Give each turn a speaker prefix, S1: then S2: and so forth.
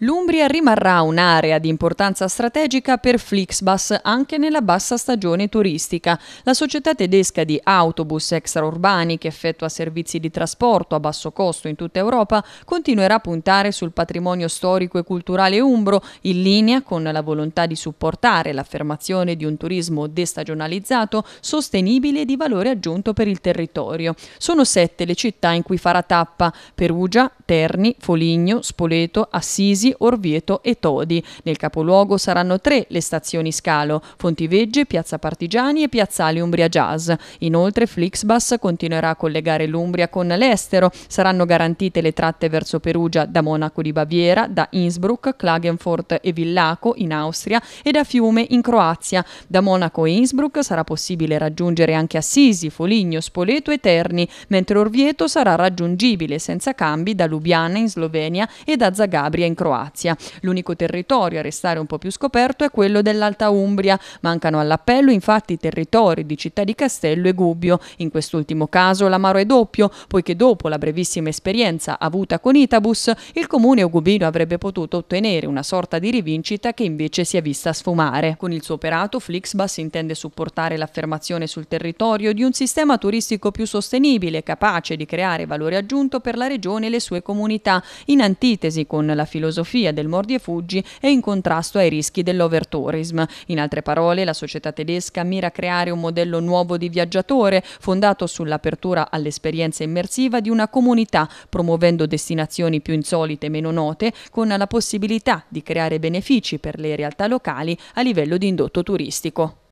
S1: L'Umbria rimarrà un'area di importanza strategica per Flixbus anche nella bassa stagione turistica. La società tedesca di autobus extraurbani che effettua servizi di trasporto a basso costo in tutta Europa continuerà a puntare sul patrimonio storico e culturale umbro in linea con la volontà di supportare l'affermazione di un turismo destagionalizzato, sostenibile e di valore aggiunto per il territorio. Sono sette le città in cui farà tappa Perugia, Terni, Foligno, Spoleto, Assisi, Brindisi, Orvieto e Todi. Nel capoluogo saranno tre le stazioni scalo, Fontivegge, Piazza Partigiani e Piazzale Umbria Jazz. Inoltre Flixbus continuerà a collegare l'Umbria con l'estero, saranno garantite le tratte verso Perugia da Monaco di Baviera, da Innsbruck, Klagenfurt e Villaco in Austria e da Fiume in Croazia. Da Monaco e Innsbruck sarà possibile raggiungere anche Assisi, Foligno, Spoleto e Terni, mentre Orvieto sarà raggiungibile senza cambi da Lubiana in Slovenia e da Zagabria in Croazia. Croazia. L'unico territorio a restare un po' più scoperto è quello dell'Alta Umbria. Mancano all'appello infatti i territori di Città di Castello e Gubbio. In quest'ultimo caso l'amaro è doppio, poiché dopo la brevissima esperienza avuta con Itabus, il comune ugubino avrebbe potuto ottenere una sorta di rivincita che invece si è vista sfumare. Con il suo operato Flixbus intende supportare l'affermazione sul territorio di un sistema turistico più sostenibile, capace di creare valore aggiunto per la regione e le sue comunità, in antitesi con la filosofia filosofia del mordi e fuggi è in contrasto ai rischi dell'overtourism. In altre parole, la società tedesca mira a creare un modello nuovo di viaggiatore fondato sull'apertura all'esperienza immersiva di una comunità, promuovendo destinazioni più insolite e meno note, con la possibilità di creare benefici per le realtà locali a livello di indotto turistico.